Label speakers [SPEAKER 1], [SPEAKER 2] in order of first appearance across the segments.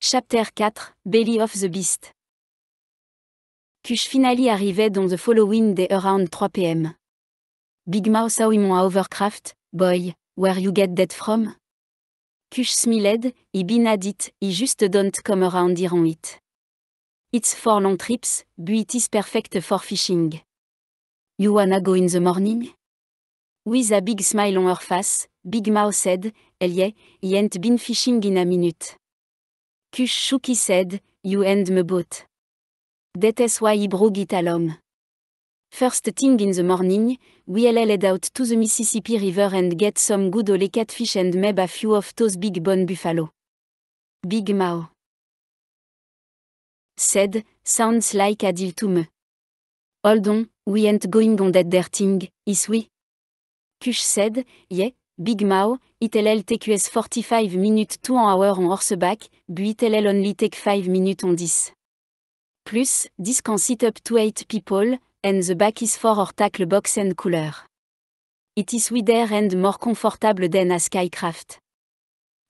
[SPEAKER 1] Chapter 4, Belly of the Beast. Kush finally arrivait dans the following day around 3 pm. Big Mouse saw him Overcraft, boy, where you get that from? Kush smiled, he been at it, he just don't come around here on it. It's for long trips, but it is perfect for fishing. You wanna go in the morning? With a big smile on her face, Big Mouse said, Elie, he ain't been fishing in a minute. Shuki said, You and me boat. That is why he broke it alone. First thing in the morning, we'll head out to the Mississippi River and get some good ole catfish and maybe a few of those big bone buffalo. Big Mao. Said, sounds like a deal to me. Hold on, we ain't going on that there ting, is we? Kush said, yeah, Big Mao, ITLL TQS 45 minutes 2 an hour on horseback, it'll only take 5 minutes on 10. Plus, disc can sit-up to 8 people, and the back is for or tackle box and cooler. It is wider and more comfortable than a skycraft.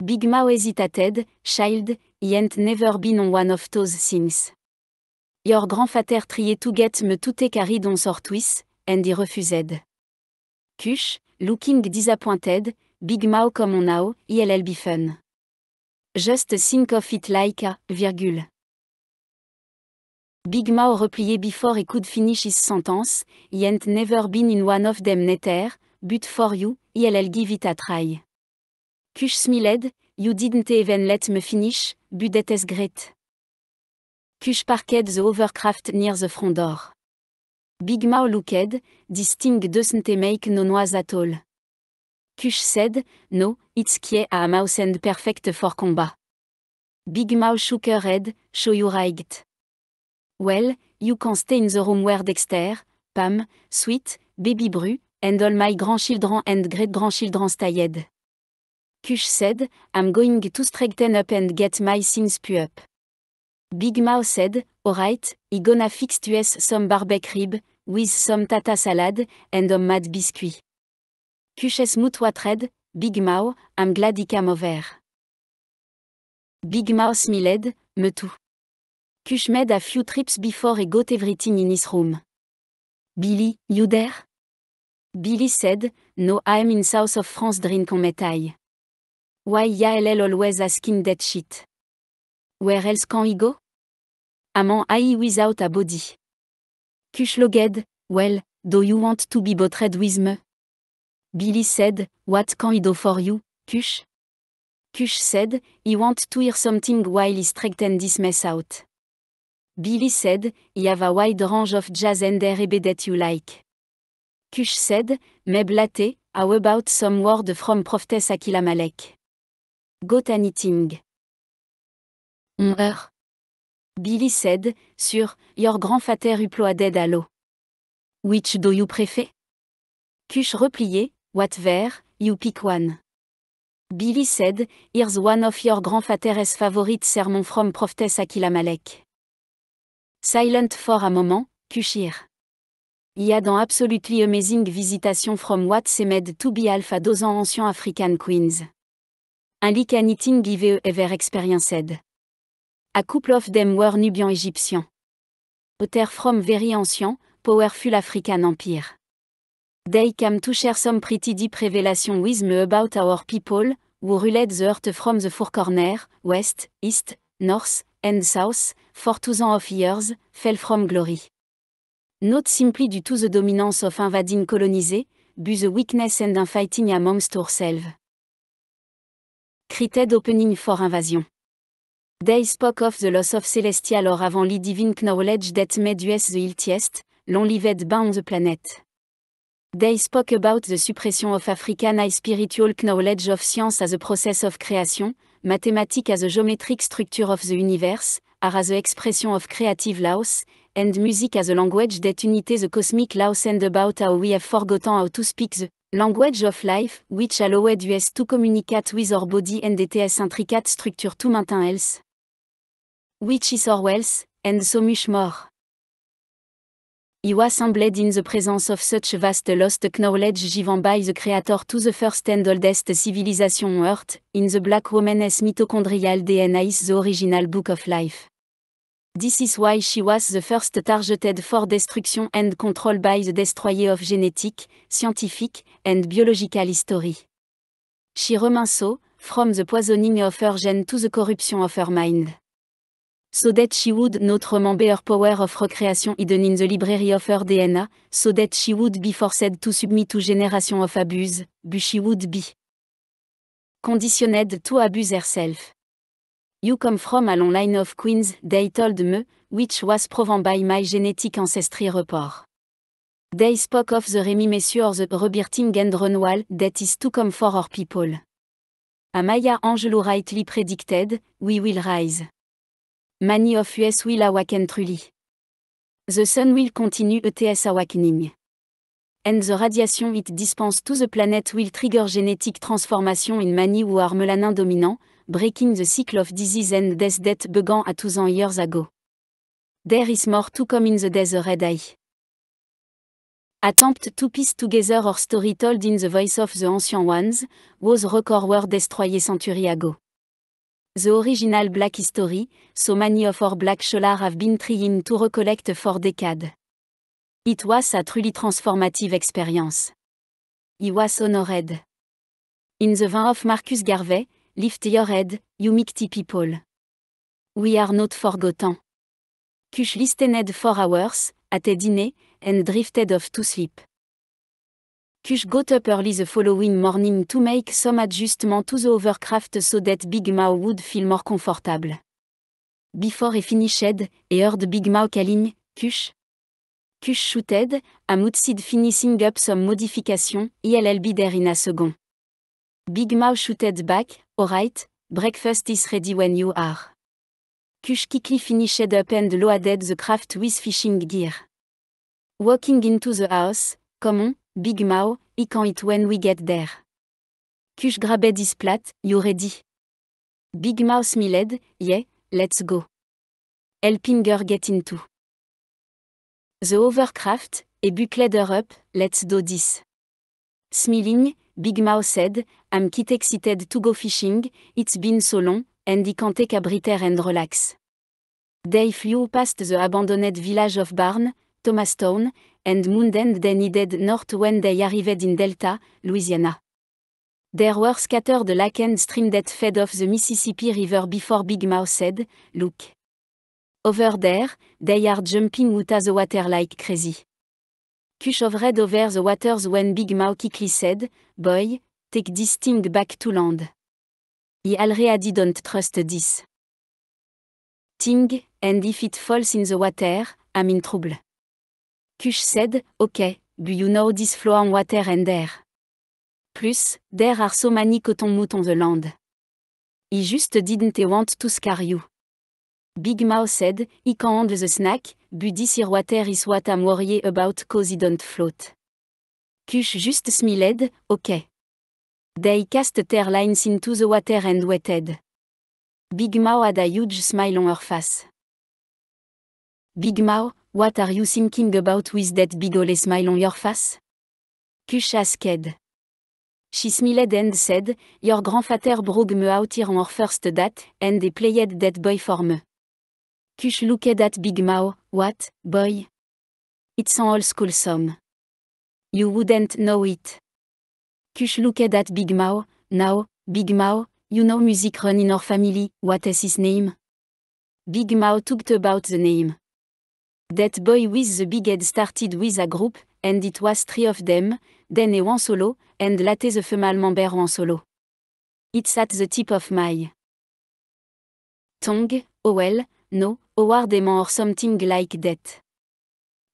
[SPEAKER 1] Big Mao hesitated, child, he never been on one of those things. Your grandfather tried to get me to take a ride on sort twist, and he refused. Cush, Looking Disappointed, Big Mao comme On Now, ILL e Be Fun. Just think of it like a, virgule. Big Mao replié before he could finish his sentence, he ain't never been in one of them netter, but for you, ILL e give it a try. Kush smiled, you didn't even let me finish, but that is great. Kush parked the overcraft near the front door. Big Mao Looked, Disting Make No Noise At All. Kush said, No, it's kie a mouse and perfect for combat. Big Mao shook her head, show you right. Well, you can stay in the room where Dexter, Pam, Sweet, Baby Bru, and all my grandchildren and great-grandchildren stayed. Kush said, I'm going to straighten up and get my things pu up. Big said, alright, I gonna fix to us some barbecue rib, with some tata salad, and a mad biscuit. Cuches mout what Big Mao, I'm glad I came over. Big Mau smiled, me too. Cush made a few trips before he got everything in his room. Billy, you there? Billy said, no I'm in south of France drink on my Why ya yeah, always asking that shit? Where else can he go? Amant I without a body. Kushloged, well, do you want to be betrayed with me? Billy said, what can he do for you, Kush? Kush said, he want to hear something while he straighten this mess out. Billy said, he have a wide range of jazz and be that you like. Kush said, Meb latte, how about some word from Prophetess Akilamalek? Got anything? On Billy said, sur Your grandfather uploaded à l'eau. Which do you prefer? Cuche replié, what ver, you pick one. Billy said, here's one of your grandfather's favorite sermon from Prophetess Akila Silent for a moment, kuchir. Il y a Absolutely Amazing Visitation from What Semed to be Alpha Dosan Ancient African Queens. Un and eating give ever experienced. A couple of them were Nubian Egyptian. terre from very ancient, powerful African empire. They came to share some pretty deep revelation with me about our people, who ruled the earth from the four corners, west, east, north, and south, for thousand of years, fell from glory. Not simply due to the dominance of invading colonized but the weakness and infighting amongst ourselves. Crited opening for invasion. They spoke of the loss of celestial or avant the divine knowledge that made us the iltiest, long-lived bound the planet. They spoke about the suppression of African high spiritual knowledge of science as a process of creation, mathematics as a geometric structure of the universe, art as the expression of creative laos, and music as a language that unites the cosmic laos and about how we have forgotten how to speak the language of life, which allowed us to communicate with our body and its intricate structure to maintain else. Which is Orwell's, and so much more. He was embled in the presence of such vast lost knowledge given by the creator to the first and oldest civilization on earth, in the black woman's mitochondrial DNA is the original book of life. This is why she was the first targeted for destruction and control by the destroyer of genetic, scientific, and biological history. She remains so, from the poisoning of her gene to the corruption of her mind. So that she would not remember power of recreation hidden in the library of her DNA, so that she would be forced to submit to generation of abuse, but she would be conditioned to abuse herself. You come from a long line of queens, they told me, which was proven by my genetic ancestry report. They spoke of the Remi Messieurs the Roberting and Renwall that is to come for our people. Amaya Angelou rightly predicted, we will rise. Many of us will awaken truly. The sun will continue ETS awakening. And the radiation it dispense to the planet will trigger genetic transformation in many who are melanin dominant, breaking the cycle of disease and death that began a thousand years ago. There is more to come in the desert red eye. Attempt to piece together our story told in the voice of the ancient ones, was record were destroyed century ago. The original black history, so many of our black scholars have been trying to recollect for decades. It was a truly transformative experience. It was honored. In the vein of Marcus Garvey, lift your head, you mighty people. We are not forgotten. Cush listened for hours, at a dinner, and drifted off to sleep. Kush got up early the following morning to make some adjustment to the overcraft so that Big Mao would feel more comfortable. Before he finished, he heard Big Mao calling, Kush. Kush shouted, I'm outside finishing up some modification, I'll be there in a second. Big Mao shouted back, alright, breakfast is ready when you are. Kush quickly finished up and loaded the craft with fishing gear. Walking into the house, on. Big Mao, I can it when we get there. Kush grabbed his plate, you ready. Big Mao smiled, yeah, let's go. Elpinger get into. The overcraft, et buckled up, let's do this. Smiling, Big Mao said, I'm kit excited to go fishing, it's been so long, and I can take a breather and relax. They flew past the abandoned village of Barn, Thomas Stone, and Mundend then dead north when they arrived in Delta, Louisiana. There were scattered lake and stream that fed off the Mississippi River before Big Mouth said, Look. Over there, they are jumping out of the water like crazy. red over the waters when Big Mau quickly said, Boy, take this thing back to land. I already don't trust this. Thing, and if it falls in the water, I'm in trouble. Kush said, OK, but you know this flow water and air? Plus, there are so many cotton mouton the land. He just didn't want to scare you. Big Mao said, he can't the snack, but this here water is what I'm worried about cause it don't float. Kush just smiled, OK. They cast their lines into the water and waited. Big Mao had a huge smile on her face. Big Mao, What are you thinking about with that big ole smile on your face? Kush asked. She smiled and said, Your grandfather broke me out here on our first date, and they played that boy for me. Kush looked at Big Mao, What, boy? It's an old school song. You wouldn't know it. Kush looked at Big Mao, Now, Big Mao, you know music run in our family, what is his name? Big Mao talked about the name. That boy with the big head started with a group, and it was three of them, then one solo, and later the female member one solo. It's at the tip of my tongue, oh well, no, Howard or something like that.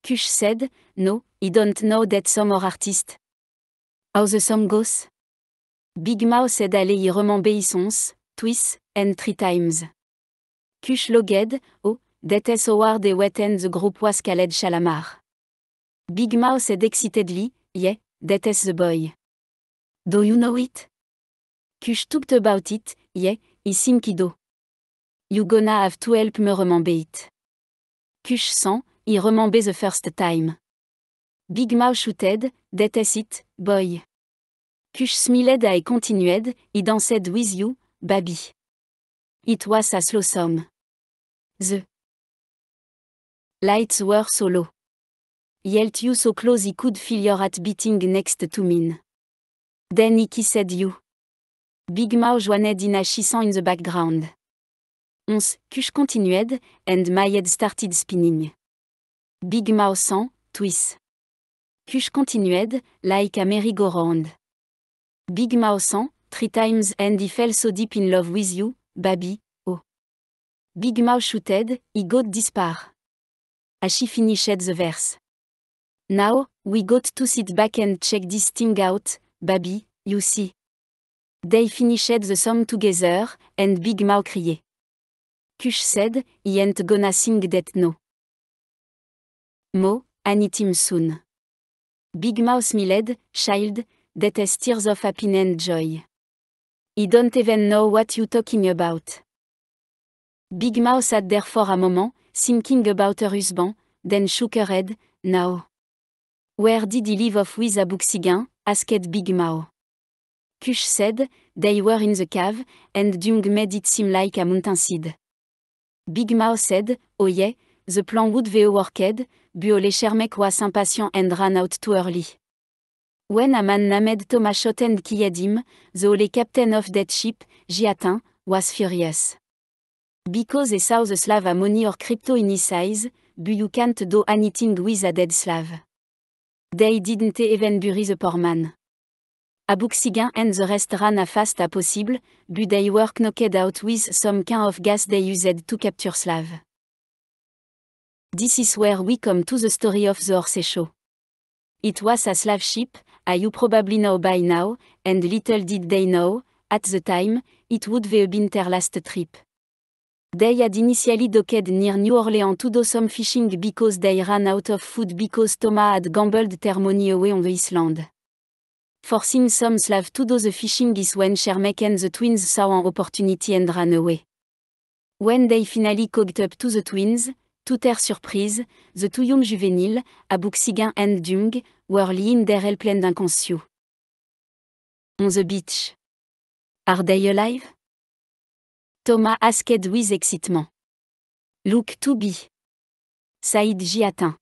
[SPEAKER 1] Kush said, no, he don't know that some or artist. How the song goes? Big mouse said allez y remember twice, and three times. Kush logged, oh, Dès Howard et Wet end the Group was Khaled Shalamar. Big Mouse said excitedly, yeah, detest the boy. Do you know it? Kush talked about it, yeah, is do. You gonna have to help me remember it. Kush sang, he remember the first time. Big Mouse shouted, detest it, boy. Kush smiled and continued, he danced with you, baby. It was a slow The Lights were solo. low. you so close he could feel your heart beating next to mine. Then he kissed you. Big Mao joined in a in the background. Once Kush continued, and my head started spinning. Big Mao sang, twist. Kush continued, like a merry-go-round. Big Mao sang, three times and he fell so deep in love with you, baby, oh. Big Mao shouted, he got dispar. She finished the verse. Now, we got to sit back and check this thing out, baby, you see. They finished the song together, and Big Mau cried. Kush said, he ain't gonna sing that no. Mo, Annie, soon. Big Mao smiled, child, that tears of happiness and joy. He don't even know what you talking about. Big Mao sat there for a moment, Thinking About Her Husband, Then Shook Her Head, Now. Where Did He Live Off With Abuxigan, Asked Big Mao. Kush said, They were in the cave, and Dung made it seem like a mountain side. Big Mao said, Oh yeah, the plan would VO worked, Buole Shermek was impatient and ran out too early. When a man named Thomas shot and killed the ole captain of that ship, Giatin, was furious. Because a South Slav a money or crypto in his size, but you can't do anything with a dead Slav. They didn't even bury the poor man. Abuxigan and the rest ran as fast as possible, but they were knocked out with some kind of gas they used to capture Slav. This is where we come to the story of the horse Show. It was a slave ship, as you probably know by now, and little did they know, at the time, it would be been their last trip. They had initially docked near New Orleans to do some fishing because they ran out of food because Thomas had gambled termoni away on the island. Forcing some slave to do the fishing is when make and the twins saw an opportunity and ran away. When they finally caught up to the twins, to their surprise, the two young juveniles, Abuxigan and Dung, were lying there pleine inconscious. On the beach. Are they alive? Thomas Asked with excitement. Look to be. Saïd Jiatin.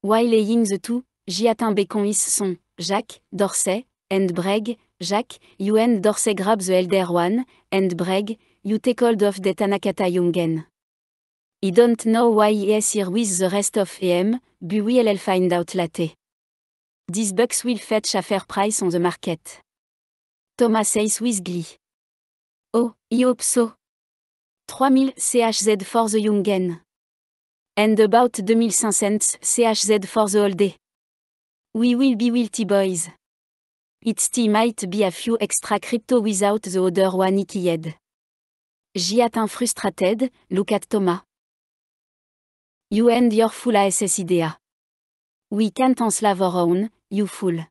[SPEAKER 1] While laying the two, Jiatin Bacon is son, Jacques, Dorset, and Breg, Jacques, you and Dorsey grab the elder one, and Breg, you take hold of the Tanakata Jungen. He don't know why he is here with the rest of him, but we'll find out later. These bucks will fetch a fair price on the market. Thomas says with glee. Oh, I hope so. 3000 CHZ for the Jungen. And about 2500 CHZ for the old We will be wilty boys. It still might be a few extra crypto without the other one ikied. J'y atteins frustrated, look at Thomas. You and your full ASS idea. We can't enslave our own, you fool.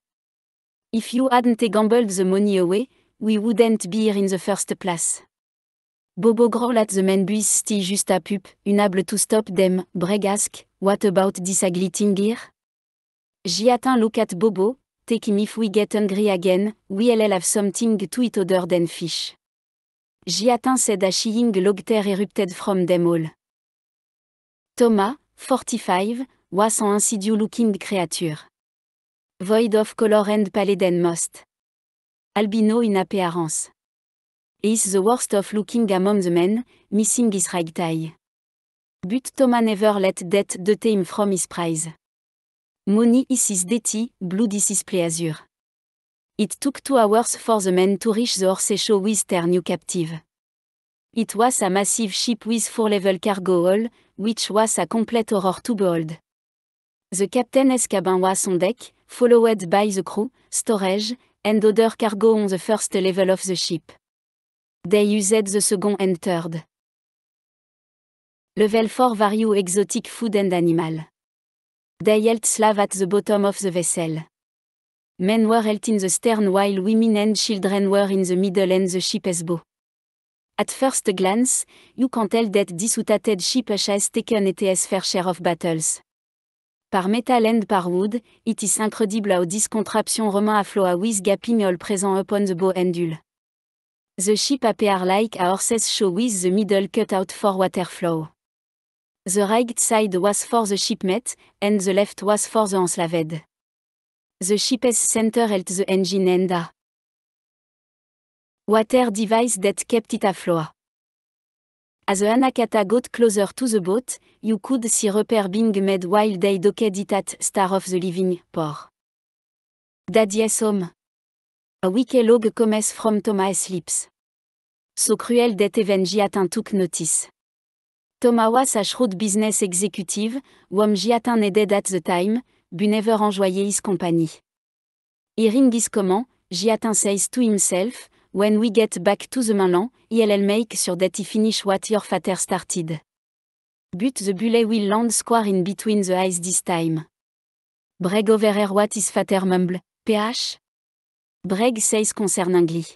[SPEAKER 1] If you hadn't gambled the money away, we wouldn't be here in the first place. Bobo growl at the men buis sti just a pup, unable to stop them, Breg what about this glitting gear? J'y atteint look at Bobo, Take him if we get hungry again, we we'll have something to eat other than fish. J'y atteint said a shying logter erupted from them all. Thomas, 45, was an insidious looking creature. Void of color and pallid most. Albino in Appearance. Is the worst of looking among the men, missing his right eye. But Thomas never let that deter him from his prize. Money is his deity, blue is his pleasure. It took two hours for the men to reach the horse show with their new captive. It was a massive ship with four-level cargo all, which was a complete horror to behold. The captain's cabin was on deck, followed by the crew, storage, and other cargo on the first level of the ship. They used the second and third. Level 4 various Exotic Food and Animal. They held Slav at the bottom of the vessel. Men were held in the stern while women and children were in the middle and the ship's bow. At first glance, you can tell that this ship has taken its fair share of battles par Metal and wood, it is incredible how this contraption roman a flow with gaping all present upon the bow and The ship appear like a horse's show with the middle cut out for water flow. The right side was for the shipmate, and the left was for the enslaved. The ship's center held the engine enda. water device that kept it afloat. As the Anakata got closer to the boat, you could see repair being made while they docked it at Star of the Living, port. Daddy's home. A week log comes from Thomas lips. So cruel that even Giatin took notice. Thomas was a shrewd business executive, whom Giatin dead at the time, but never enjoyed his company. Hearing this comment, Giatin says to himself, When we get back to the mainland, ill e make sure that he finish what your father started. But the bullet will land square in between the eyes this time. Breg over air what is father mumble, ph? Breg says concerningly.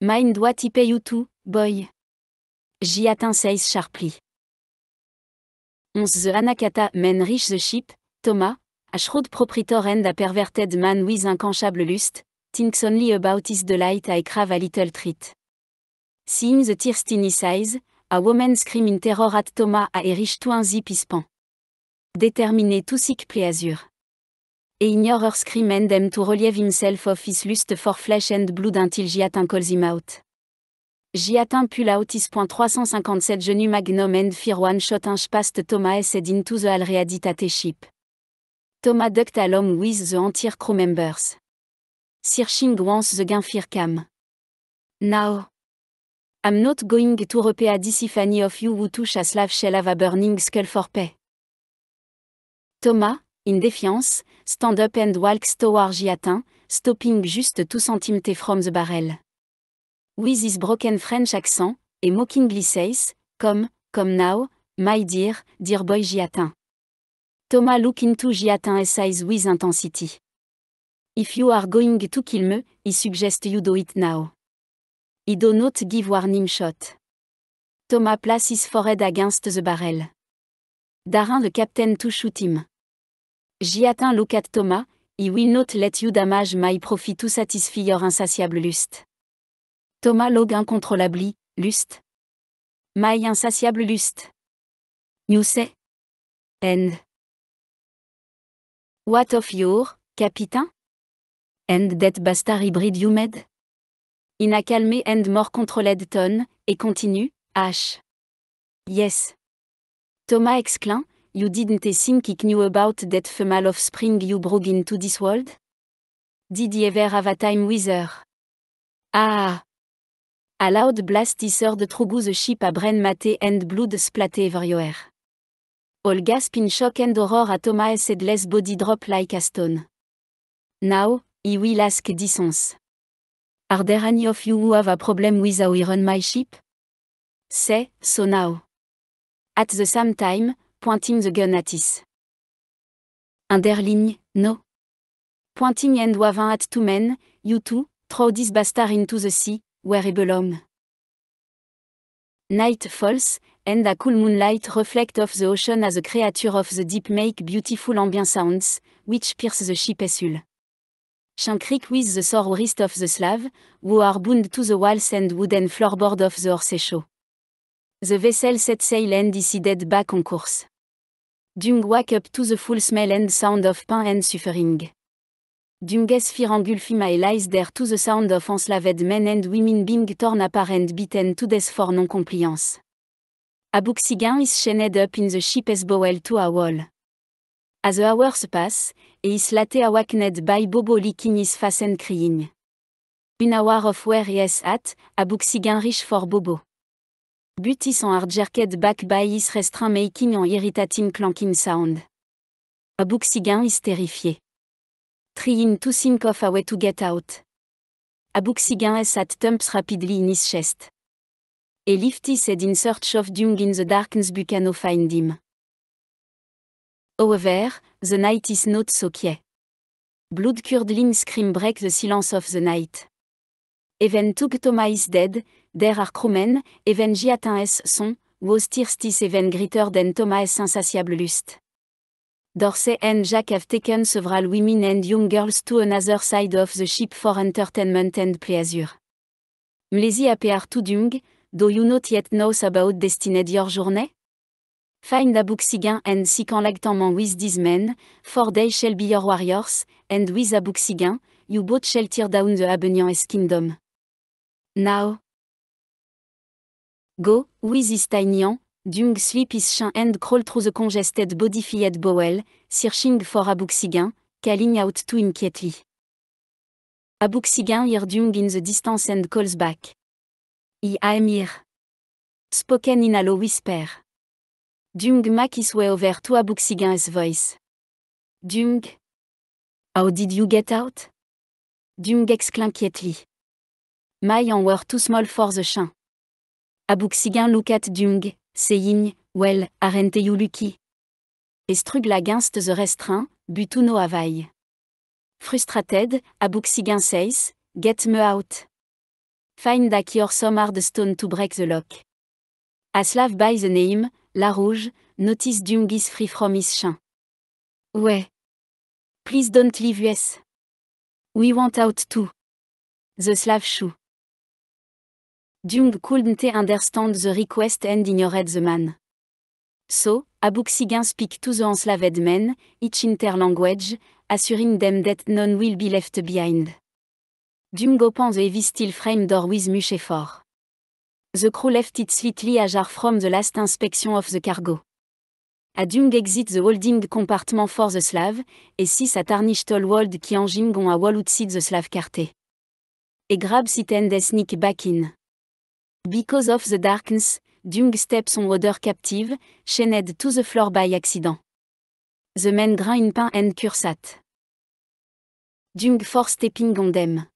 [SPEAKER 1] Mind what he pay you to, boy. J'y atteins says sharply. Once The Anakata men rich the ship, Thomas, a shrewd proprietor and a perverted man with incanchable lust, Tinks only about is the light I crave a little treat. Seeing the tears in his eyes, a woman scream in terror at Thomas a erich to zip his pan. Déterminé to seek pleasure. Et ignore her scream and them to relieve himself of his lust for flesh and blood until Giatin calls him out. Giatin pull out his .357 genu magnum and fear one shot inch past Thomas and to the already ship. Thomas ducked along with the entire crew members. Searching once the fear cam. Now. I'm not going to repay a of you who touch a slave shell of a burning skull for pay. Thomas, in defiance, stand up and walks towards Giatin, stopping just two centimetres from the barrel. With his broken French accent, and mockingly says, Come, come now, my dear, dear boy Giatin. Thomas look into Giatin's eyes with intensity. If you are going to kill me, I suggest you do it now. I do not give warning shot. Thomas places his forehead against the barrel. Darin le captain to shoot him. J'y atteins look at Thomas, I will not let you damage my profit to satisfy your insatiable lust. Thomas log incontrôlably, lust. My insatiable lust. You say. And. What of your, captain? and that bastard hybrid you made? In a calmé and more controlled tone, et continue, H. Yes. Thomas exclaim, You didn't think he knew about that female spring you brought into this world? Did he ever have a time with Ah! A loud blast is heard through the ship a brain mate and blood splattered everywhere. All gasp in shock and horror a Thomas' headless body drop like a stone. Now, I will ask Are there any of you who have a problem with how we run my ship? Say, so now. At the same time, pointing the gun at us. Underline, no. Pointing and waving at two men, you two, throw this bastard into the sea, where he belongs. Night falls, and a cool moonlight reflect off the ocean as a creature of the deep make beautiful ambient sounds, which pierce the ship hull. Shankrik with the Sore Wrist of the slave, who are to the walls and wooden floorboard of the horse show. The vessel set sail and decided back on course. Dung wake up to the full smell and sound of pain and suffering. Dunges fear engulfing e lies there to the sound of enslaved men and women being torn apart and beaten to death for non-compliance. Abuxigan is chained up in the ship's bowel to a wall. As the hours pass, et is late awakened by Bobo licking his face and crying. Une hour of where is at, a buxigan rich for Bobo. But is on hard jerked back by his restrain making an irritating clanking sound. A buxigan is terrifié. Trying to think of a way to get out. A buxigan is at thumps rapidly in his chest. A lifty said in search of Dung in the darkness Bucano find him. However, the night is not so quiet. Blood-curdling scream break the silence of the night. Even tug Thomas is dead, there are crewmen, even giatin s son, was tirstis even greater than Thomas insatiable lust. Dorsey and Jack have taken several women and young girls to another side of the ship for entertainment and pleasure. Mlesi appear tout dung, do you not yet know about destined your journey? Find a book sigan and sikan with these men, for they shall be your warriors, and with a you both shall tear down the Abenian's kingdom. Now. Go, with his taignan, Dung sleep his shin and crawl through the congested body fiat bowel, searching for Abuxigan, calling out to him quietly. Abuxigan hear Dung in the distance and calls back. I am here. Spoken in a low whisper. Dung ma is way over to Abuxigan's voice. Dung. How did you get out? Dung exclaimed quietly. My and were too small for the chain. Abuxigan look at Dung, saying, Well, aren't you lucky? Estrug struggle against the restraint, but to no avail. Frustrated, Abuxigan says, Get me out. Find a or some hard stone to break the lock. Aslav by the name, la Rouge, Notice Dungis free from his chain. Ouais. Please don't leave us. We want out too. The slave Shoe. Dung couldn't understand the request and ignored the man. So, Abuxigin speak to the enslaved men, each in language, assuring them that none will be left behind. Dung open the heavy steel frame door with much effort. The crew left it sweetly ajar from the last inspection of the cargo. A Dung exit the holding compartment for the slave, et si at to world qui on a wall outside the slave carté. Et e grab sit and sneak back in. Because of the darkness, Dung steps on odor captive, chained to the floor by accident. The men grind pain and cursat. Dung for stepping on them.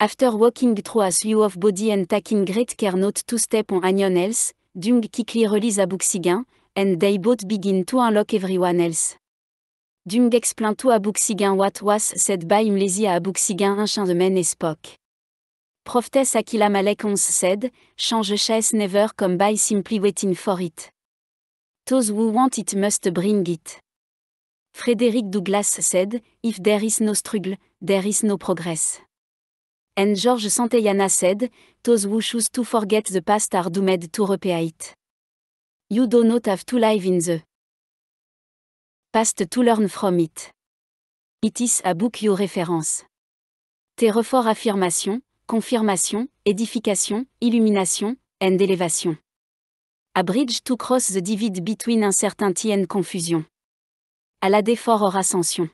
[SPEAKER 1] After walking through a slew of body and taking great care not to step on anyone else, Dung quickly release a Buxigan, and they both begin to unlock everyone else. Dung explained to Abuxigan what was said by Mlesi à Abuxigan un changeman et Spock. Prophetess Aquila Malekons said, change chess never come by simply waiting for it. Those who want it must bring it. Frederick Douglass said, if there is no struggle, there is no progress. and George Santayana said, Those who choose to forget the past are doomed to repeat. it. You do not have to live in the past to learn from it. It is a book you reference. Tes affirmation, confirmation, édification, illumination, and élévation. A bridge to cross the divide between uncertainty and confusion. A la défort or ascension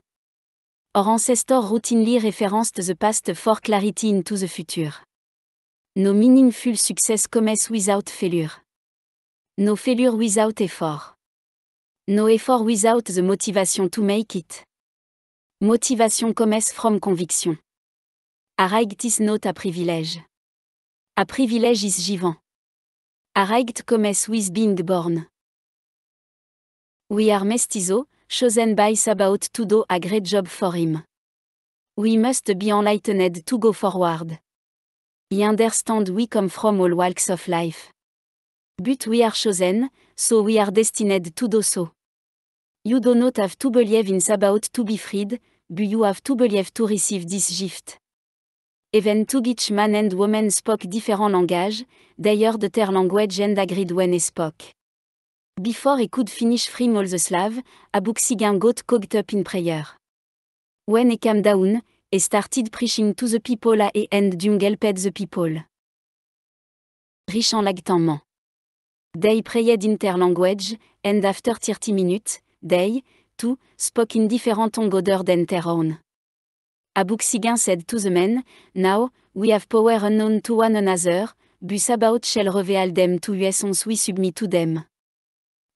[SPEAKER 1] or ancestor routinely referenced the past for clarity into the future. No meaningful success comes without failure. No failure without effort. No effort without the motivation to make it. Motivation comes from conviction. A right is not a privilege. A privilege is given. A right comes with being born. We are mestizo, Chosen by about to do a great job for him. We must be enlightened to go forward. We understand we come from all walks of life. But we are chosen, so we are destined to do so. You do not have to believe in Sabaoth to be freed, but you have to believe to receive this gift. Even to each man and woman spoke different language, d'ailleurs de their language and agreed when they spoke. Before he could finish free all the Slav, Abuxigan got coged up in prayer. When he came down, he started preaching to the people and dung the people. Rich en lactement. They prayed in their language, and after 30 minutes, they, too, spoke in different tongue other than their own. Abuxigan said to the men, Now, we have power unknown to one another, but about shall reveal them to us once we submit to them.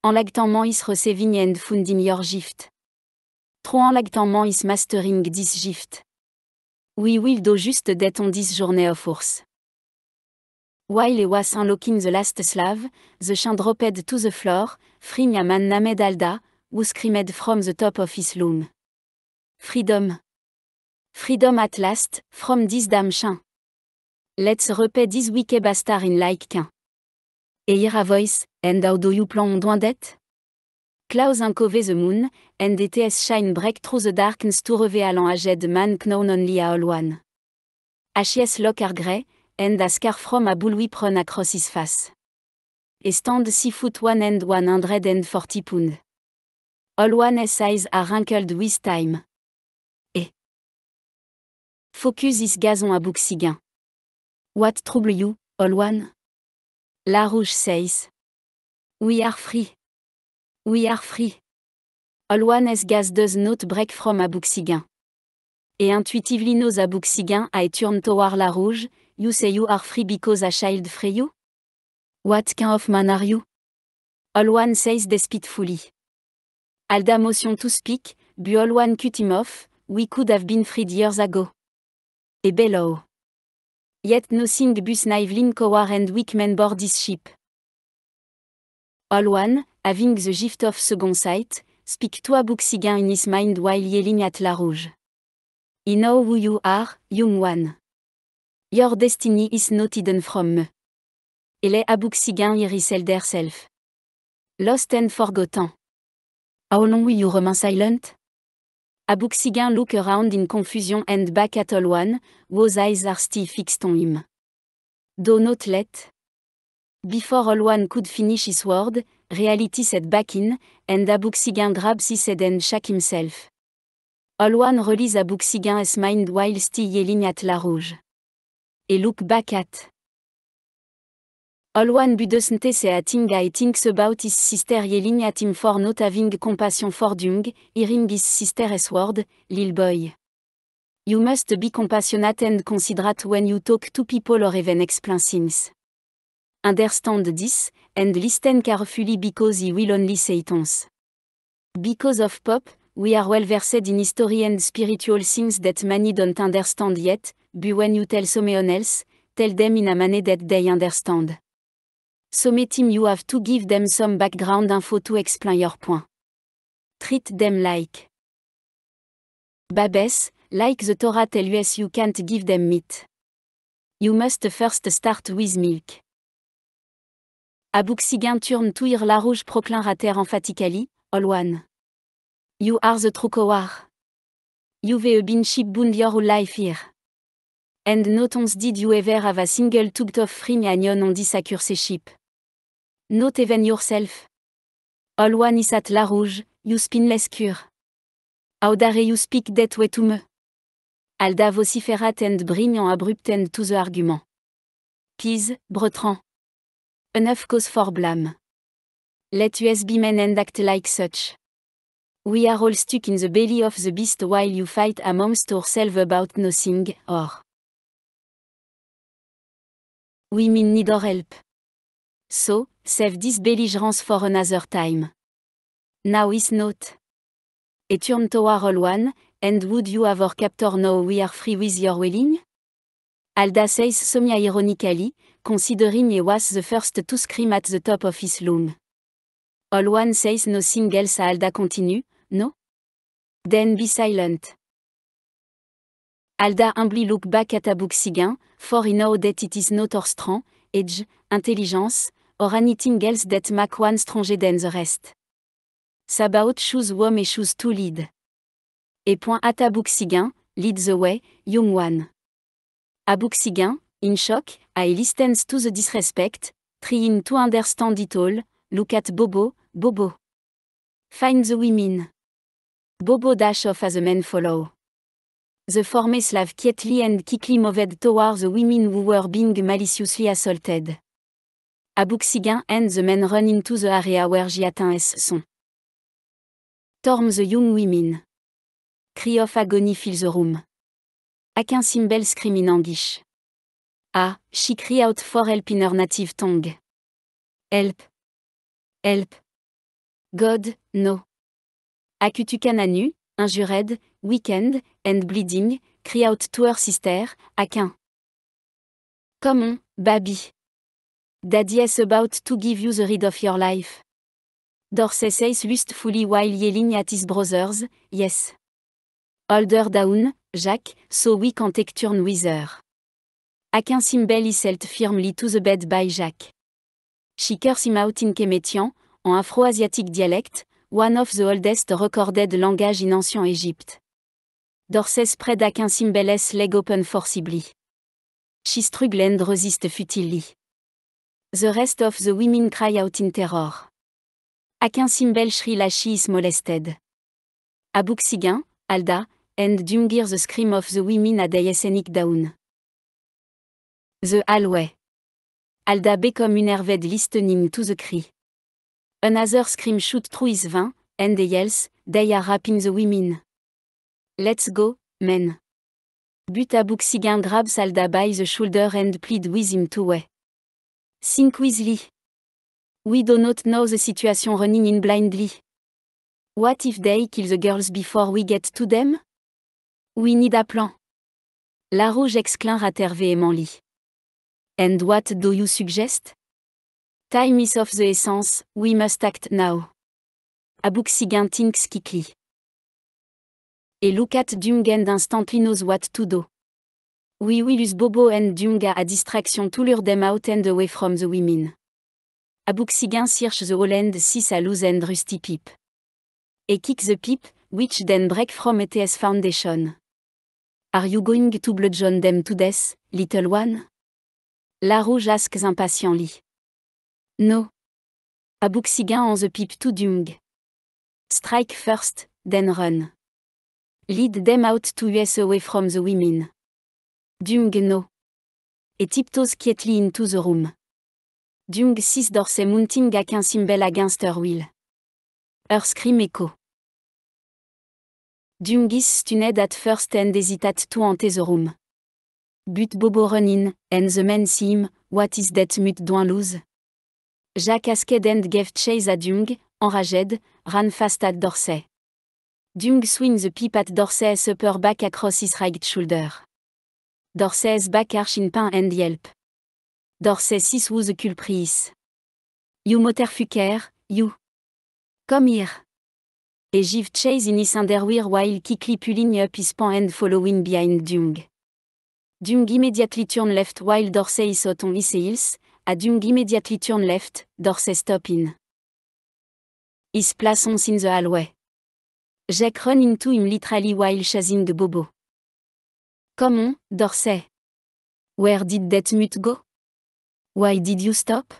[SPEAKER 1] En man is receiving and funding your gift. Trop en is mastering this gift. We will do just that on this journey of ours. While he was unlocking the last slave, the chin dropped to the floor, freeing a named Alda, who screamed from the top of his loom. Freedom. Freedom at last, from this damn chain. Let's repay this wicked bastard in like kin. Et a voice, and how do you plan on that? Klaus uncove the moon, and DTS shine break through the darkness to reveal an aged man known only a all one. H.S. lock grey, and a scar from a bullwhip prone across his face. A stand 6 foot 1 and 140 pound. All one size a wrinkled with time. Eh. Focus is gazon a bouxigain. What trouble you, all one? La Rouge says. We are free. We are free. All one is gaz does not break from Abuxigan. Et intuitively knows Abuxigan I turn toward La Rouge, you say you are free because a child free you? What kind of man are you? All one says despitefully. Alda motion to speak, but all one cut him off, we could have been freed years ago. Et bello. Yet sing bus Nivlin Cowar and weak men board this ship. All one, having the gift of second sight, speak to a in his mind while yelling at La Rouge. I know who you are, young one. Your destiny is not hidden from me. Elle est Abuxigan irisel self. Lost and forgotten. How long will you remain silent? A look around in confusion and back at all one, whose eyes are still fixed on him. Do not let. Before all one could finish his word, reality set back in, and Abuxigan grabs his head and shakes himself. All one release Abuxigan's mind while still yelling at La Rouge. Et look back at. All one say se ating I thinks about his sister yelling at him for not having compassion for Dung, hearing sister S word, lil boy. You must be compassionate and considerate when you talk to people or even explain things. Understand this, and listen carefully because he will only say tons. Because of pop, we are well versed in history and spiritual things that many don't understand yet, but when you tell someone else, tell them in a manner that they understand. Sommet team you have to give them some background info to explain your point. Treat them like. Babes, like the Torah tell us you can't give them meat. You must first start with milk. Sigan turn to ir la rouge proclin rater emphatically, all one. You are the true coward. You've been shipbound your whole life here. And not once did you ever have a single tugged of fring onion on this ses ship. Not even yourself. All one is at la rouge, you spin cure. How dare you speak that way to me? Alda vociferat and bring an to the argument. Pise, Bretran. Enough cause for blame. Let us be men and act like such. We are all stuck in the belly of the beast while you fight amongst yourselves about nothing, or. We mean need our help. So, Save this belligerence for another time. Now is not. turn toward all one, and would you have captor now we are free with your willing? Alda says somia ironically considering he was the first to scream at the top of his loom. All one says no single sa Alda continue, no? Then be silent. Alda humbly look back at sign, for he know that it is not our strong, edge, intelligence, or anything else that Mac one stranger than the rest. Sabaut choose whom et choose to lead. Et point at Abuxigin, lead the way, young one. Abuxigin, in shock, I listens to the disrespect, trying to understand it all, look at Bobo, Bobo. Find the women. Bobo dash off as the men follow. The former slave quietly and quickly moved towards the women who were being maliciously assaulted. A buxigan and the men run into the area where s son. Torm the young women. Cry of agony fills the room. Akin Simbel scream in anguish. Ah, she cry out for help in her native tongue. Help. Help. God, no. nu injured, weekend, and bleeding, cry out to her sister, Akin. Come on, baby. Daddy is about to give you the read of your life. Dorses says lustfully while yelling at his brothers, yes. holder down, Jacques, so we can take turn with her. Akin Simbel is held firmly to the bed by Jacques. »« She curse him out in Kemetian, en afro asiatique dialect, one of the oldest recorded language in ancient Egypt. Dorses spread Akin Simbel's leg open forcibly. She struggle and futilely. The Rest of the Women Cry Out in Terror. A Shri Lashi is molested. Sigan, Alda, and Dumgir the Scream of the Women day Dayasenic Down. The Hallway. Alda become unnerved listening to the cry. Another scream shoot through his and the yells, they are rapping the women. Let's go, men. But Sigan grabs Alda by the shoulder and plead with him to way. Think We do not know the situation running in blindly. What if they kill the girls before we get to them? We need a plan. La rouge exclama t And what do you suggest? Time is of the essence, we must act now. Abuxigan thinks Et Lukat Dungend instantly knows what to do. We will use Bobo and Dunga a distraction to lure them out and away from the women. Abuxigan search the Holland 6 a loose and rusty pipe. Et kick the pipe, which then break from ETS foundation. Are you going to bludgeon them to death, little one? La Rouge asks impatiently. No. Abuxigan on the pipe to Dung. Strike first, then run. Lead them out to US away from the women. Dung No. Et tiptoes quietly into the room. Dung sis dorse mounting a qu'un against her will. Her scream echo. Dung is stunned at first and hesitate to enter the room. But Bobo run and the men see what is that mut doin lose? Jack asked and gave chase at Dung, enraged, ran fast at Dorset. Dung swing the pipe at Dorset's upper back across his right shoulder. Dorses Bakar Shinpin and Yelp. Dorses 6 the Kulpris. You fucker, You. Come here. Et j'yve Chase in his Underwear while quickly pulling up his and following behind Dung. Dung immediately turn left while Dorsey is on his heels, a Dung immediately turn left, Dorsey stop in. Is place in the hallway. Jack run into him literally while chasing the Bobo. Comment, Dorsay? Where did that mut go? Why did you stop?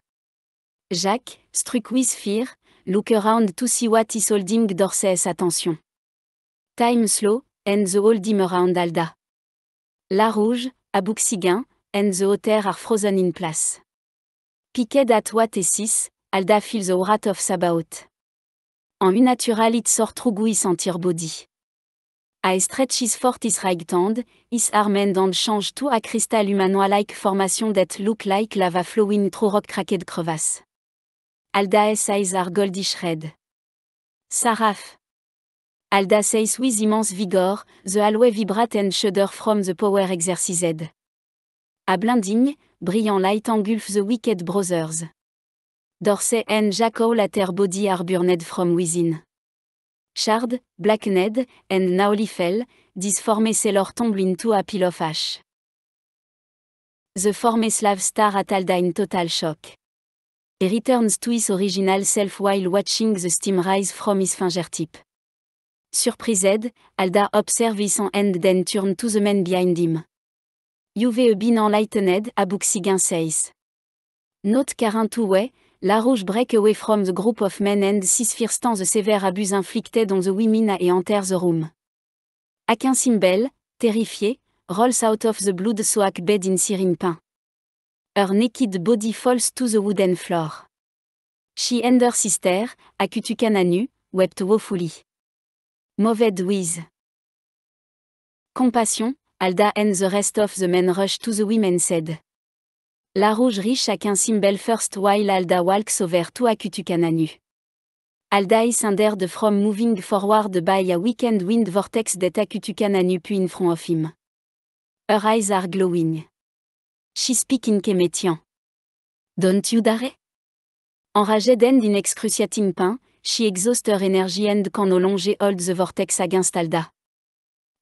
[SPEAKER 1] Jacques, struck with fear, look around to see what is holding Dorset's attention. Time slow, and the old dim around Alda. La Rouge, Abouxigain, and the hauteur are frozen in place. Piquet at what et 6, Alda feels the wrath of Sabaoth. En unnatural it sort through sentir body. I stretches fortis right tend, is arm change tout a crystal humano like formation that look like lava flowing through rock cracked crevasse. Alda eyes are goldish red. Saraf. Alda says with immense vigor, the hallway vibrate and shudder from the power exercised. A blinding, brillant light engulf the wicked brothers. Dorsey and Jaco la body are burned from within. Chard, Black Ned, and Naolifel, this Sailor tumble into a pile of ash. The former slave star Alda in total shock. He returns to his original self while watching the steam rise from his fingertip. Surprised, Alda observes end then turn to the man behind him. You've been enlightened, abuxigin says. Note Karin la rouge break away from the group of men and six fierce the severe abuse inflicted on the women and enter the room. Akin Simbel, terrifié, rolls out of the blood soak bed in syringe pain. Her naked body falls to the wooden floor. She and her sister, Akutukananu, wept woefully. Mauvais with compassion, Alda and the rest of the men rush to the women said. La rouge riche qu'un symbol first while Alda walks over to Akutukananu. Alda is under the from moving forward by a weekend wind vortex that Akutukananu puis in front of him. Her eyes are glowing. She speaking in Kemetian. Don't you dare? Enraged and in excruciating pain, she exhausts her energy and can no longer hold the vortex against Alda.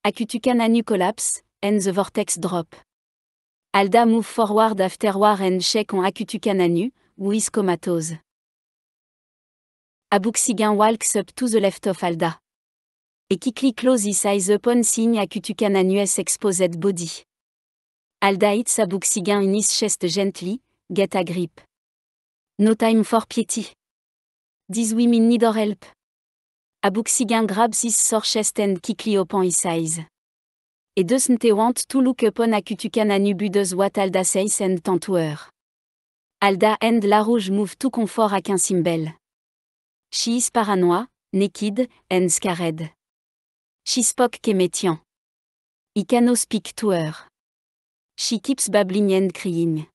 [SPEAKER 1] Akutukananu collapse, and the vortex drop. Alda move forward after war and check on Akutukananu, who is comatose. Abuxigan walks up to the left of Alda. Et CLOSE HIS eyes upon seeing cananus exposed body. Alda hits Abuxigan in his chest gently, get a grip. No time for pity. These women need our help. Abuxigan grabs his sore chest and quickly open his eyes et deux want tout look upon akutukan deux wat alda seis and tantoueur. Alda end la rouge move tout confort à qu'un simbel. She is paranoia, naked, and scared. She spoke kemetian. I cano speak to her. She keeps babbling and crying.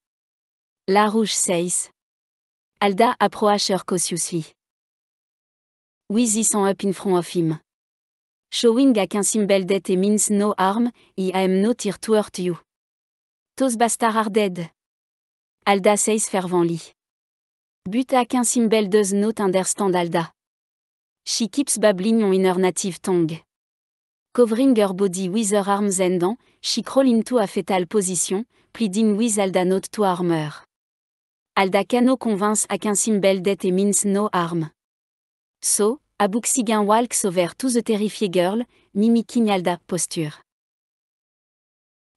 [SPEAKER 1] La rouge says. Alda approach her cautiously. With his up in front of him. Showing a symbol det et means no harm, I am not here to hurt you. Those bastards are dead. Alda says fervently. But a symbol does not understand Alda. She keeps babbling on in her native tongue. Covering her body with her arms and then, she crawls into a fetal position, pleading with Alda not to harm her. Alda cano convince a symbol that et means no harm. So, Abuxigan walks over to the terrified girl, mimicking Alda posture.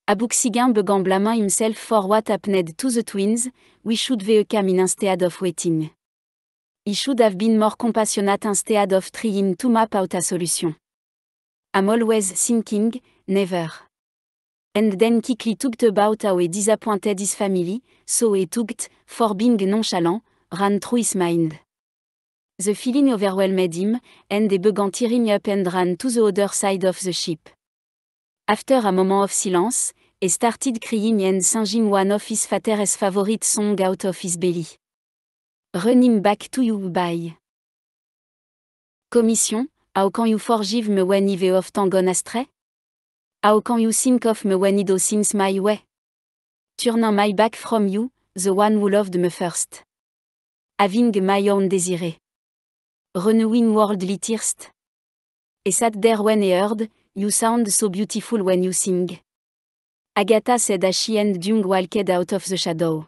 [SPEAKER 1] Abuxigan began blaming himself for what happened to the twins, we should have come in instead of waiting. He should have been more compassionate instead of trying to map out a solution. I'm always thinking, never. And then quickly talked about how he disappointed his family, so he talked, for being nonchalant, ran through his mind. The feeling overwhelmed him, and they began tearing up and ran to the other side of the ship. After a moment of silence, he started crying and singing one of his father's favorite song out of his belly. Running back to you by. Commission, how can you forgive me when I've often gone astray? How can you think of me when do seems my way? Turning my back from you, the one who loved me first. Having my own désiré. Renewing Worldly Thirst. Et sat there when I heard, you sound so beautiful when you sing. Agatha said as she and Jung walked out of the shadow.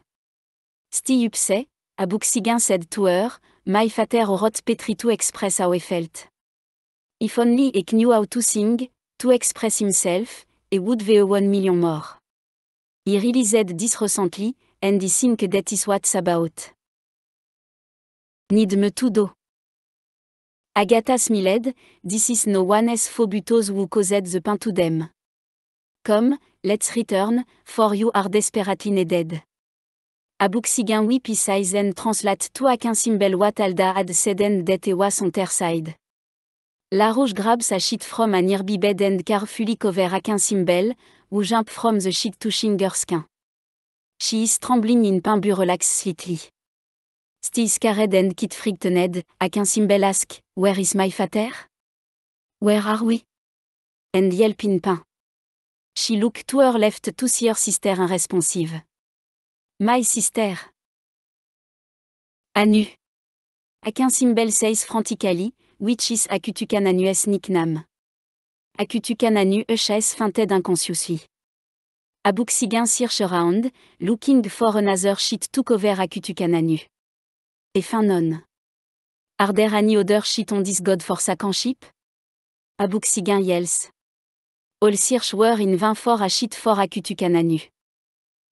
[SPEAKER 1] A book Sigan said to her, my father rot Petri to express how he felt. If only he knew how to sing, to express himself, he would be one million more. He really said this recently, and he think that is what's about. Need me to do. Agatha Smiled, This is no one's phobutos who caused the pain to them. Come, let's return, for you are desperately needed. Abuxigan sighs and translate to symbol what alda had said and that was on their side. La Rouge grabs sa shit from a nearby bed and carefully cover symbol, who jump from the shit to shingerskin She is trembling in pain but relax slightly. Stis Kared and Kit Frigtened, simbel ask, Where is my father? Where are we? And Yelpin pain. She look to her left to see her sister unresponsive. My sister. Anu. simbel says frantically, which is Akutukan Anu's nickname. Anu eches fainted inconsciously. Abuxigan search around, looking for another sheet cover Akutukan Anu et fin non. Are there any other shit on this god for sakanship? Abuxigan yells. All search were in vain for a shit for Akutukananu.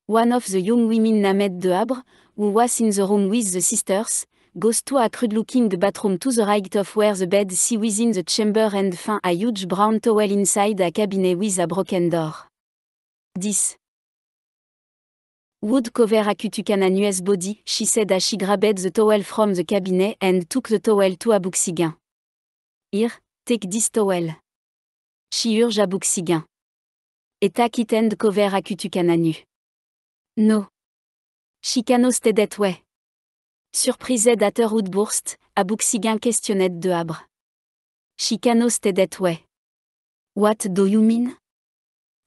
[SPEAKER 1] One of the young women named de Habre, who was in the room with the sisters, goes to a crude looking bathroom to the right of where the bed see within the chamber and find a huge brown towel inside a cabinet with a broken door. 10. Wood cover Acutucanan body, she said as she grabbed the towel from the cabinet and took the towel to Abuxigan. Here, take this towel. She urged Abuxigan. Et tak it end cover akutukananu. No. She stedetwe. stay that way. Surprised at her outburst, Abuxigan questionnait de Abre. She stedetwe. way. What do you mean?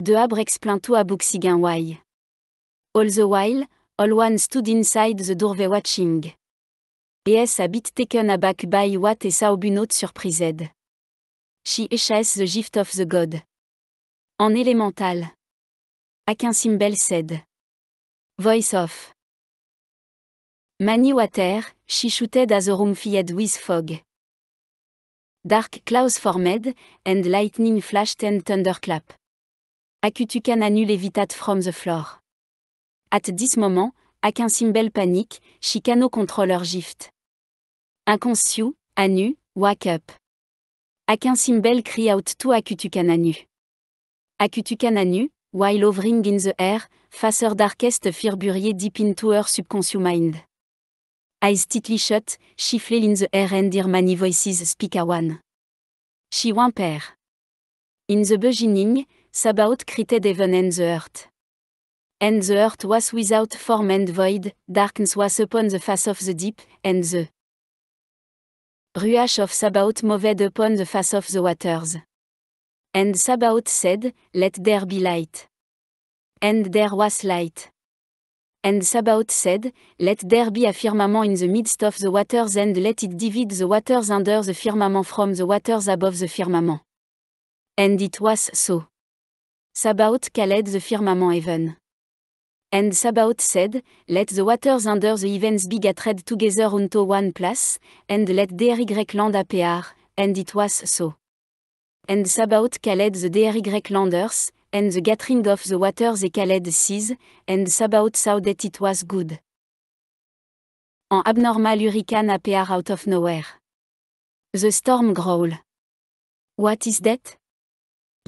[SPEAKER 1] De Abre explain to Abuxigan why all the while, all one stood inside the doorway watching. ES a taken aback by what a Saobunot surprised. She esches the gift of the god. En élémental. Akin Simbel said. Voice of. Mani water, she shooted as a room filled with fog. Dark clouds formed, and lightning flashed and thunderclap. Akutukan annul evitat from the floor. At this moment, Akin Simbel panique, Chicano contrôleur gift. Inconsciou, Anu, wake up. Akin Simbel cry out to Akutukananu. Akutukananu, while hovering in the air, faceur darkest firburier dip deep into her subconscious mind. Eyes tightly shut, shifle in the air and dear many voices speak a one. She whimper. In the beginning, Sabaoth crite even and the earth. And the earth was without form and void, darkness was upon the face of the deep, and the ruach of Sabaoth moved upon the face of the waters. And Sabaoth said, Let there be light. And there was light. And Sabaoth said, Let there be a firmament in the midst of the waters and let it divide the waters under the firmament from the waters above the firmament. And it was so. Sabaoth called the firmament heaven. And Sabaoth said, Let the waters under the heavens be together unto one place, and let DRY land appear, and it was so. And Sabaoth called the DRY landers, and the gathering of the waters they called seas, and Sabaoth saw that it was good. An abnormal hurricane appear out of nowhere. The storm growl. What is that?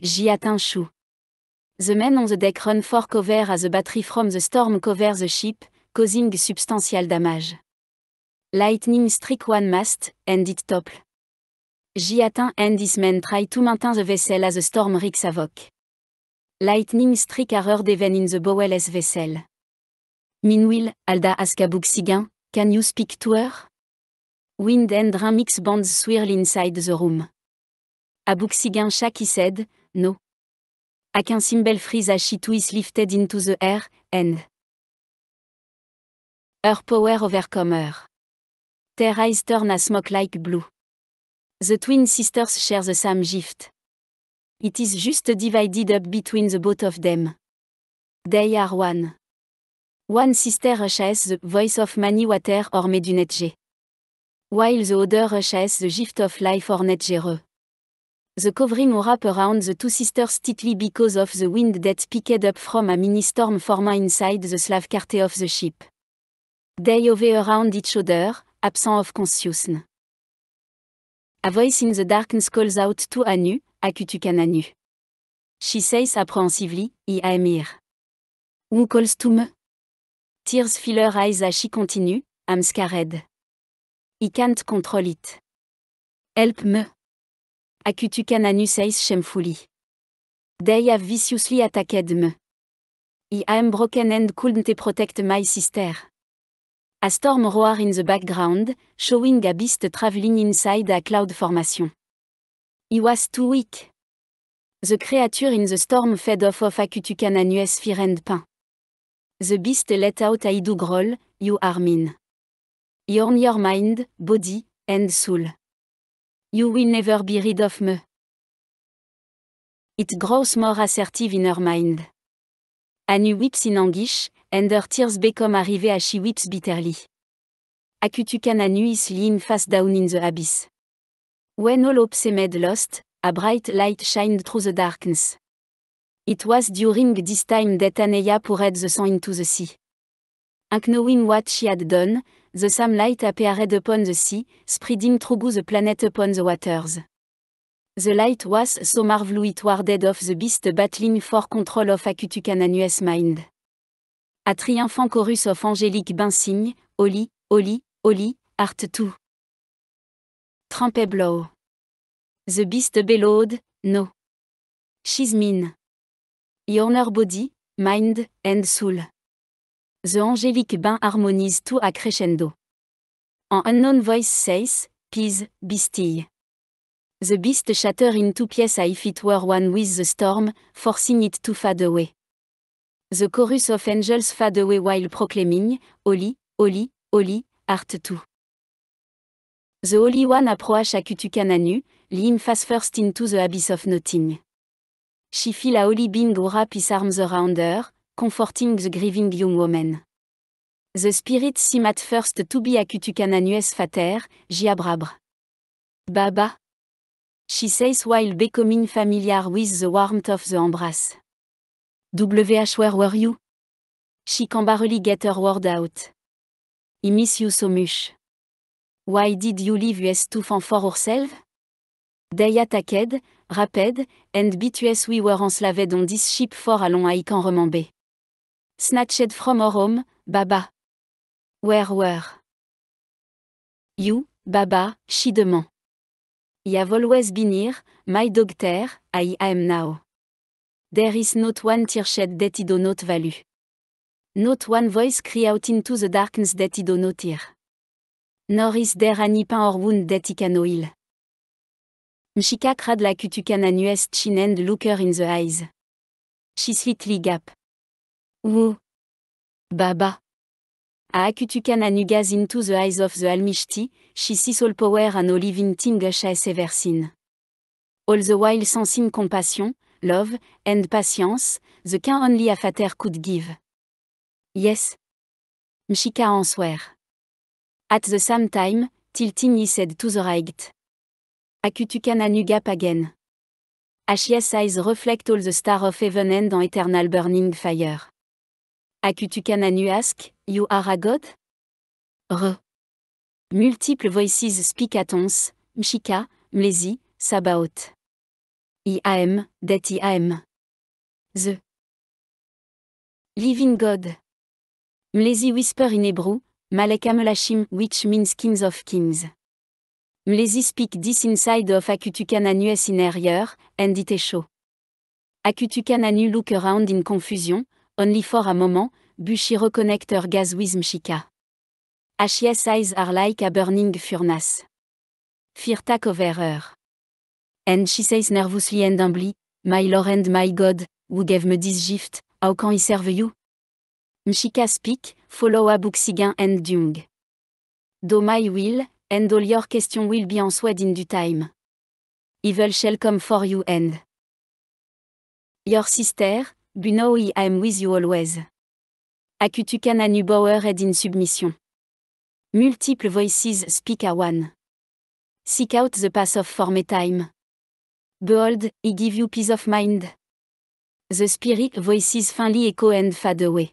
[SPEAKER 1] J'y atteint chou. The men on the deck run for cover as the battery from the storm covers the ship, causing substantial damage. Lightning strike one mast, and it topple. J'y atteint and this men try to maintain the vessel as the storm wreaks havoc. Lightning strike error even in the bowel vessel. Meanwhile, Alda Askabook Sigan, can you speak to her? Wind and rain mix bands swirl inside the room. Abuxigan Shaki said, no. Akin symbol freeze a is lifted into the air, and her power overcomer. Their eyes turn a smoke like blue. The twin sisters share the same gift. It is just divided up between the both of them. They are one. One sister rushes the voice of many water or Medunetje, While the other rushes the gift of life or The covering wrap around the two sisters tightly because of the wind that picked up from a mini storm forming inside the slave carte of the ship. They over around each other, absent of consciousness. A voice in the darkness calls out to Anu, Akutukananu. She says apprehensively, e I am here. Who calls to me? Tears fill her eyes as she continues, I'm scared. I can't control it. Help me. Acutucananus eis shamefully. They have viciously attacked me. I am broken and couldn't protect my sister. A storm roar in the background, showing a beast traveling inside a cloud formation. He was too weak. The creature in the storm fed off of Acutucananus fear and pain. The beast let out a growl, you are mine. You're your mind, body, and soul. You will never be rid of me. It grows more assertive in her mind. Annie weeps in anguish, and her tears become arrivé as she weeps bitterly. Akutukan Anu is lean face down in the abyss. When all hope seemed lost, a bright light shined through the darkness. It was during this time that Aneya poured the sand into the sea. Unknowing what she had done, the sunlight light appeared upon the sea, spreading through the planet upon the waters. The light was so marvelous it dead off the beast battling for control of cananus mind. A triumphant chorus of angélique Binsigne, Oli, Oli, Oli, Art to »« Trempe blow. The beast bellowed, no. Shizmin. Your body, mind, and soul. The angelic Bain harmonise tout à crescendo. En Unknown Voice says, Peace, bistille. The Beast shatter in two pieces if it were one with the storm, forcing it to fade away. The chorus of angels fade away while proclaiming, Holy, Holy, Holy, Art to. The Holy One approach Akutukananu, lean fast first into the abyss of nothing. She feel a holy being wrap his arms around her, Comforting the Grieving Young Woman. The Spirit simat at First to be Akutukana Nues Fater, Jiabrabre. Baba. She says while becoming familiar with the warmth of the embrace. WH where were you? She can barely get her word out. I miss you so much. Why did you leave us to fend for ourselves? They attacked, rapid, and beat us we were enslaved on this ship for a long I can remember. Snatched from our home, Baba. Where were you, Baba, she demand. Ya always been here, my doctor, I am now. There is not one tear shed that I do not value. Not one voice cry out into the darkness that I do not hear. Nor is there any pain or wound that I can heal. Mshika crad la you can chin looker in the eyes. She sweetly gap. Ou, Baba. A akutu into the eyes of the Almishti, she sees all power and all living things has ever All the while sensing compassion, love, and patience, the can only a father could give. Yes. Mshika answer. At the same time, tilting he said to the right. Akutukana nuga Ashia's eyes reflect all the star of heaven and an eternal burning fire ask, You Are a God? Re. Multiple voices speak at once, Mshika, Mlezi, sabaot. IAM, Det am. The. Living God. Mlezi whisper in Hebrew, Malek which means kings of kings. Mlezi speak this inside of Akutukana-nu as in and it is show. Akutukananu look around in confusion, Only for a moment, Bushi her gas with Mshika. HS e eyes are like a burning furnace. Firtak over her. And she says nervously and humbly, My Lord and my God, who gave me this gift, how can I serve you? Mshika speak, follow a buxigan and dung. Do my will, and all your question will be answered in due time. Evil shall come for you and your sister, Buno know I am with you always. Akutukana Nubauer head in submission. Multiple voices speak a one. Seek out the pass of former time. Behold, I give you peace of mind. The spirit voices finally echo and fade away.